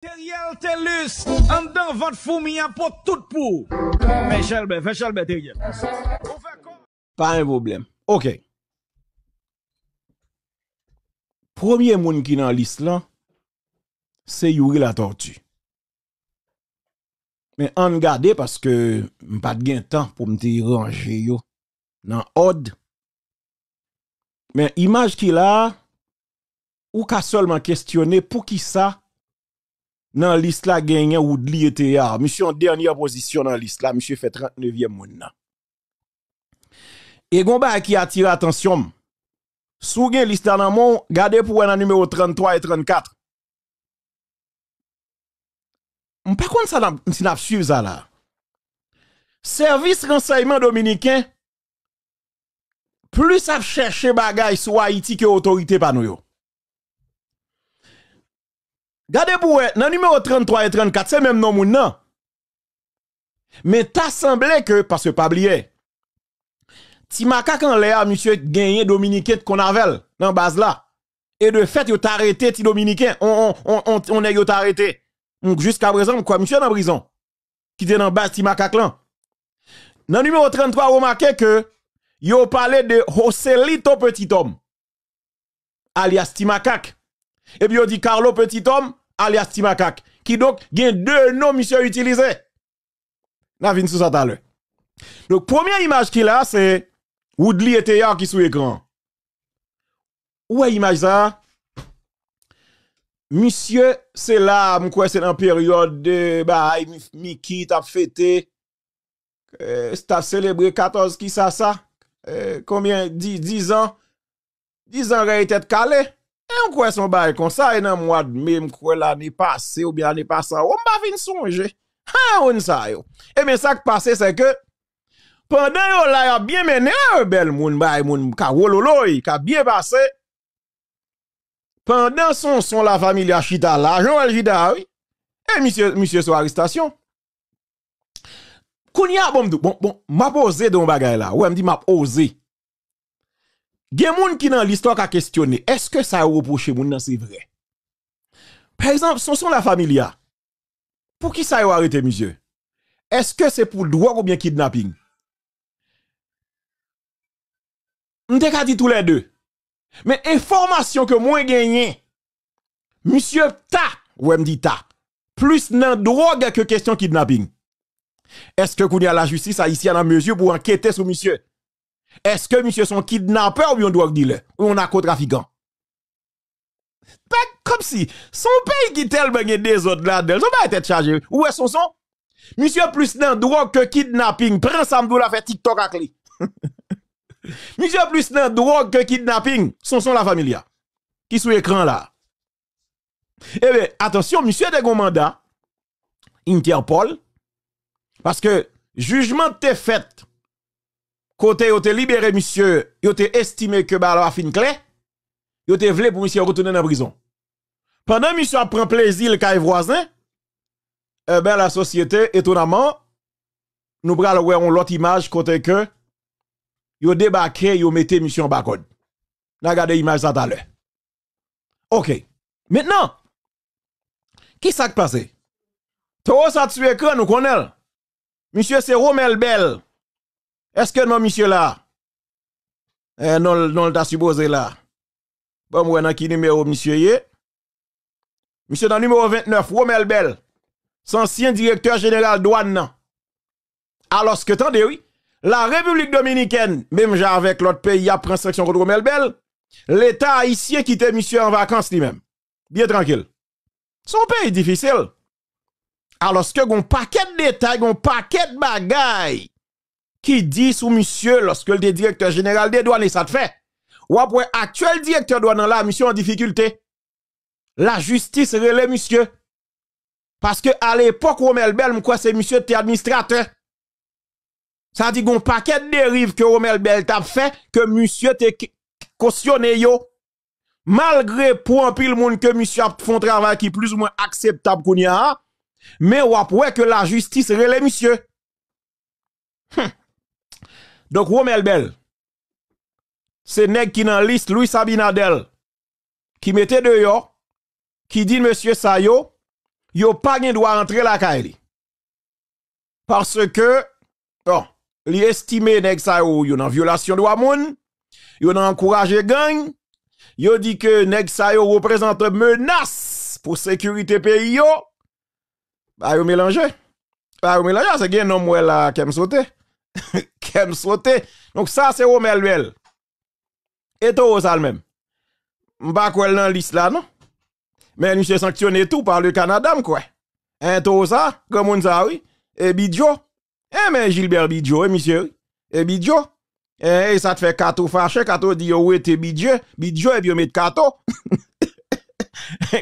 Teriel Telus, en dedans, votre fourmi pour tout pour. Fais fait fais Chalbert, Pas un problème. OK. Premier monde qui est dans l'islam, c'est Yuri la tortue. Mais en garde parce que pas de gain temps pour me ranger yo dans ordre. Mais image qu'il a ou qu'a seulement questionner pour qui ça dans liste là gagné Woodley était là monsieur en dernière position dans liste monsieur fait 39e monde et gomba qui attire attention Souvenez, gen liste dans mon gardez pour un numéro 33 et 34 par contre ça vous n'a ça là service renseignement dominicain plus à chercher bagaille sur Haïti que autorité pas nous Gardez pour dans numéro 33 et 34, c'est même non moun nan. Mais t'as semblé que, parce que pas ti Timakak en l'air, monsieur gagné Dominicain de Conavel, dans base là. Et de fait, il t'a arrêté, ti Dominicain. On, on, on, on, est arrêté. Donc jusqu'à présent, quoi, monsieur dans prison. Qui était dans base Timakak. là. Dans numéro 33, remarquez que, yo parlé de Joselito Petit Homme, alias Timakak. Et puis, yo dit Carlo Petit Homme, alias Timakak, qui donc a deux noms, monsieur, utilisés. N'a vu sous ça tout Donc, première image qu'il a, c'est Woodley et Théa qui sous écran. Où est l'image ça? Monsieur, c'est là, quoi, c'est dans période de, bah, Miki, t'a fêté, euh, t'a célébré 14 qui ça ça, euh, combien, 10, 10 ans, 10 ans, il était calé. Et eh, on croit son bail comme ça, et dans le mois de mai, quoi l'année passée ou bien l'année passée, on m'a fin songe. Ah, on ça yo. Et bien, ça qui passe, c'est que, pendant yon là, a bien mené, un hein, bel moun, bail moun, ka wololoy, ka bien passé. Pendant son son, la famille a chita l'argent, elle oui. Et eh, monsieur, monsieur, son arrestation. Kounia, bon, bon, bon, m'a posé dans bagay là. ou m'a dit m'a posé gen moun ki nan l'histoire ka questionner est-ce que ça reproché moun nan c'est vrai par exemple son son la familia pour qui ça a arrêté monsieur est-ce que c'est pour drogue ou bien kidnapping on te dit tous les deux mais information que moi gagné monsieur ta ou me dit ta plus nan drogue que question kidnapping est-ce que vous a la justice haïtienne en mesure pour enquêter sur monsieur est-ce que monsieur son kidnappeur ou doit le dire ou un narcotrafiquant? Pas comme si son pays qui tellement des autres là-dedans, son pas être chargé. Où est son son? Monsieur plus dans drogue que kidnapping, prend ça la fait TikTok à monsieur plus dans drogue que kidnapping, son son la familia. Qui sous écran là? Eh bien, attention, monsieur de mandats. Interpol, parce que jugement te fait Côté yo te libéré monsieur, yo te estimé que ba la fin clé, yo te vle pour monsieur retourner dans prison. Pendant monsieur prend plaisir le voisin, eh ben la société étonnamment nous pral l'autre image côté que yo débarqué, yo mette monsieur en bas N'a gardé image ça tout à l'heure. OK. Maintenant, qui s'est passé? Tout ça tu écran nous connaissons. Monsieur c'est Romel Bell. Est-ce que non, monsieur là? Eh, non, non, t'as supposé là. Bon, moi, dans qui numéro, monsieur yé? Monsieur, dans numéro 29, Romel Bell, ancien directeur général douane. Alors ce que, attendez, oui, la République dominicaine, même j'ai avec l'autre pays, a pris sanction contre Romel Bell, l'État haïtien qui était monsieur en vacances lui-même. Bien tranquille. Son pays difficile. Alors que, gon paquet de détails, gon paquet de bagailles qui dit sous monsieur lorsque le directeur général des douanes ça te fait ou après actuel directeur douane la mission en difficulté la justice relève monsieur parce que à l'époque Romel Bel quoi c'est monsieur t'es administrateur ça dit qu'on paquet de dérives que Romel Bell t'a fait que monsieur t'a cautionné yo malgré pour un pile monde que monsieur a un travail qui plus ou moins acceptable qu'on y a mais ou après que la justice relève monsieur hum. Donc, Romel Bell, c'est nèg qui dans liste Louis Sabinadel, qui mettait dehors, qui dit monsieur Sayo, yo pas gen droit rentrer la caille. Parce que, bon, li estime nèg Sayo yo, dans nan violation de moun, yo nan encouragé gang, yo dit que nèg Sayo représente menace pour sécurité pays yo, bah yo mélanger. Bah yo mélanger, ah, c'est gen nom là qui a sauté. Kem sauté. Donc ça, c'est Romel Luel. Et toi ça même. pas quoi dans liste là, non? Mais nous sommes sanctionnés tout par le Canada, quoi. Hein, et toi ça, comme on ça, oui. Et Bidjo. Eh, mais Gilbert Bidjo, eh, monsieur. Et Bidjo. Eh, ça te fait kato fâché, kato dit, yo t'es Bidjo. Bidjo, et eh, bien, met kato.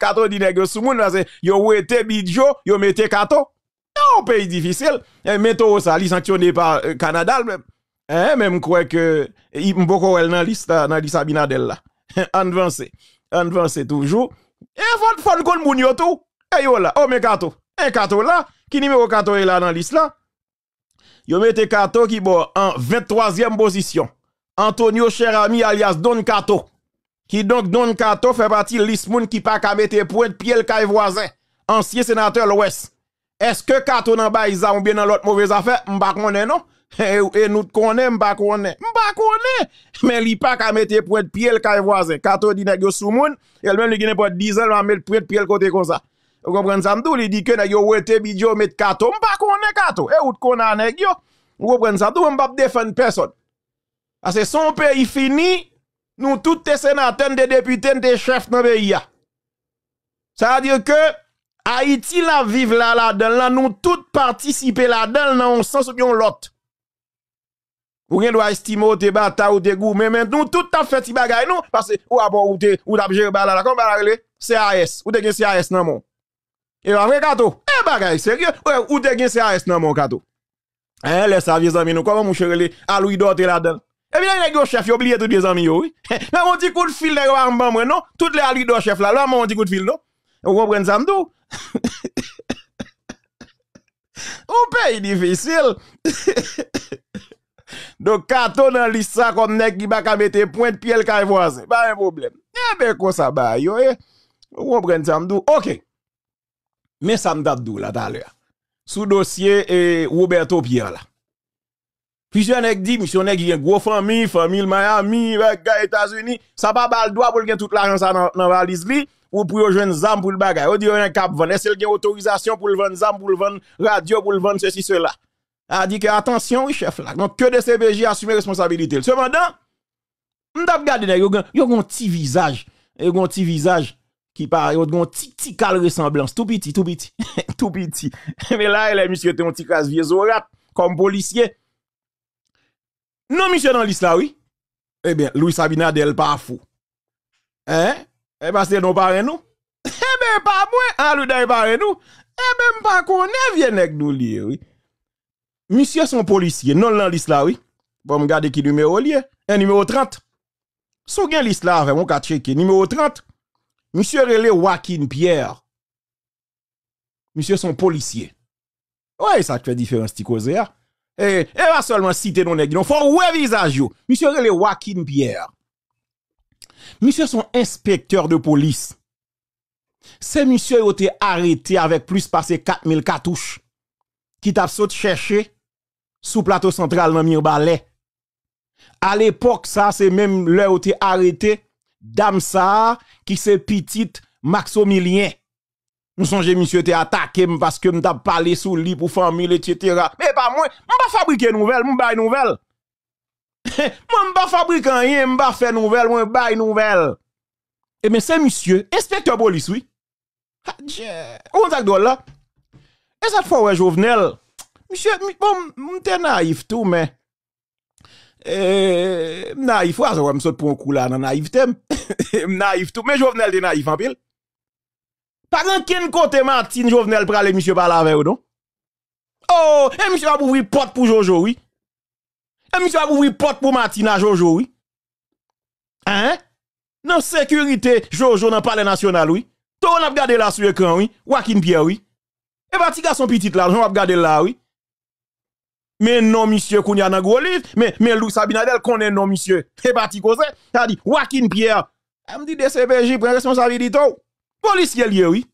kato dit, nègre, sous moun, c'est, yo, ou Bidjo, yo, mettez kato un pays difficile. tout ça, il sanctionné par euh, le Canada. Hein, eh, même quoi que, eh, il y dans liste, euh, dans liste Abinadel là. Advance, toujours. Et eh, faut, faut kon moun yo tout. Et yo là, oh mais kato. Un kato là, qui numéro kato est là dans liste là. Yo mette kato qui bon en 23e position. Antonio Cherami alias Don Kato. Qui donc Don Kato fait partie de liste moun qui pas qu'à mettre point pied le voisin. Ancien sénateur l'Ouest. Est-ce que Kato nan bas ou bien dans l'autre mauvaise affaire M'pa konne non eh, et nous connaît m'pa Mbakone m'pa konne! mais li pa ka mettre point de pied le caille voisin Kato dit nèg sous moun et même li gine pas 10 ans va mettre point de pied côté comme ça vous comprenez ça m'dou li dit que n'a yo wete bidjo met Kato m'pa konne Kato. et ou connaît nèg yo vous comprenez ça m'dou m'pa défendre personne parce que son pays fini nous tous les sénateurs des députés des chefs dans le pays ça veut dire que Haïti la vive là, là, dans là, nous tous participer là, dans un sens ou l'autre. Ou rien doit estimer ou te bata ou te goût, mais maintenant, tout a fait ti bagay nous, parce que ou abon ou te, ou d'abjere bala la, comme bala le, CAS, ou te gen CAS nan mon. Et vrai kato, eh bagay, sérieux, ou te gen CAS nan mon kato. Eh, les services amis nous, comment mon chéri, à lui d'Orte là-dedans. Eh bien, les gars, chef, oublié tous les amis, oui. Mais on dit coup de fil, les gars, non? Toutes les à d'Orte chef là, là, on dit coup de fil, non? Vous comprenez ça, m'dou? Un pays difficile. Donc, carton dans l'issa comme nèg qui va mettre point de pied le voisin. Pas un problème. Eh bien, quoi ça, bah, yo, Vous e. comprenez ça, m'dou? Ok. Mais ça d'où, là, tout à l'heure. Sous dossier, e, Roberto Pierre là. Plusieurs ai dit, monsieur il a une grosse famille, famille Miami, gars États-Unis. Ça va pas bal droit pour le tout l'argent ça dans la valise ou pour jeune zam pour le bagage. On dit un cap vendre. Est-ce qu'il a autorisation pour le vendre zam pour le vendre radio pour le vendre ceci cela. A dit que attention oui chef là. Donc que de CBJ assumer responsabilité. Cependant, on t'a regardé y yo un petit visage, un petit visage qui parle, un petit petit cal ressemblance, tout petit, tout petit, tout petit. Mais là, est monsieur était un petit cas vieux rat, comme policier. Non monsieur dans l'histoire oui. Eh bien, Louis Sabinadel pas fou. Hein? Eh bien, c'est non parents, nous. Eh ben, pas moi, ah, hein, lui d'ailleurs parrain nous. Eh ben, pas qu'on est vieux avec nous lié, oui. Monsieur son policier, non dans l'Islam, oui. Bon, me garder qui numéro lié. Un eh, numéro 30. Sou gen liste là avec mon cas numéro 30. Monsieur relé Joaquin Pierre. Monsieur son policier. Ouais, ça fait différence ti hein. eh Eh, eh, va seulement citer non nèg, non faut ouais visage Monsieur relé Joaquin Pierre. Monsieur sont inspecteur de police. Ces monsieur ont été arrêtés avec plus de 4000 cartouches qui t'a chercher sous plateau central dans Mirbalet. À l'époque, ça, c'est même l'heure où t'es arrêté, dame ça, qui c'est petite Maximilien. Nous songez, monsieur, t'es attaqué parce que m't'a parlé sous lit pour famille, etc. Mais pas moi, pas fabriquer nouvelle, une nouvelle. Moi, je ne fabrique rien, je ne fais nouvelle, je ne nouvelle. Eh bien, c'est monsieur, inspecteur police, oui. Ah, on est-ce là? Et cette fois, ouais, Jovenel, monsieur, bon, t'es naïf tout, mais. Eh, naïf, ouais, je me sauter pour un coup là, dans naïveté. naïf tout, mais Jovenel est naïf en hein, pile. Par qui quel côté Martine Jovenel aller, monsieur, par avec ou non? Oh, et eh, monsieur, va ouvrir porte pour Jojo, oui. Et eh, monsieur a ouvert porte pour Martina Jojo, oui. Hein? Non, sécurité Jojo dans palais national, oui. Tout on a regardé là sur l'écran, oui. Joaquin Pierre, oui. Eh ben, Et bah, gars son petit là, on a regardé là, oui. Mais non, monsieur, qu'on y a dans gros livre. Mais, mais Louis Sabinadel connaît non, monsieur. Et parti comme ça. Ça dit, Joaquin Pierre. Elle me dit, DCPJ prends responsabilité. Policier lié, oui.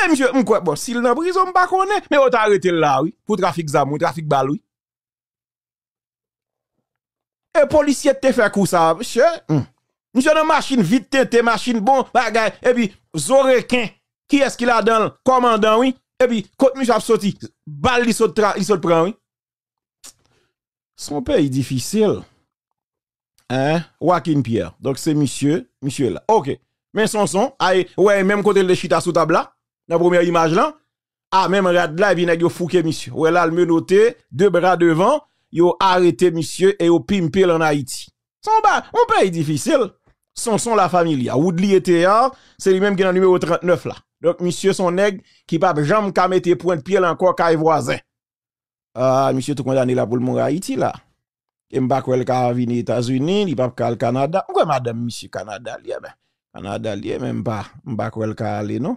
Et eh, monsieur, m'kwa, bon, s'il n'a prison, m'pa connaît. Mais on t'a arrêté là, oui. Pour trafic zam, trafic bal, oui. Et policier te fait coup ça, monsieur. Monsieur hmm. dans machine vite une machine bon, bagay. Et puis, Zorekin, qui est-ce qu'il a dans le commandant, oui? Et puis, quand monsieur a sorti, balle, il saute, il prend, oui? Son pays difficile. Hein? Joaquin Pierre. Donc, c'est monsieur, monsieur là. Ok. Mais son son, ouais, même côté le chita sous table là, dans la première image là, ah, même regarde là, il vient fouquer, monsieur. Ouais, là, le menoté, deux bras devant, yo arrêté monsieur et yo pimpé en Haïti. Son ba, un pays difficile. Son son la famille. Woodley était là, c'est lui-même qui est dans numéro 39 là. Donc monsieur son nèg qui pas jamais ka mettre point de pied encore ka voisin. Ah monsieur tout condamné là pour le monde Haïti là. Et m'pa kwel ka venir États-Unis, il pas ka le Canada. quoi madame monsieur Canada li eh ben. Canada li même pas m'pa kwel ka aller non.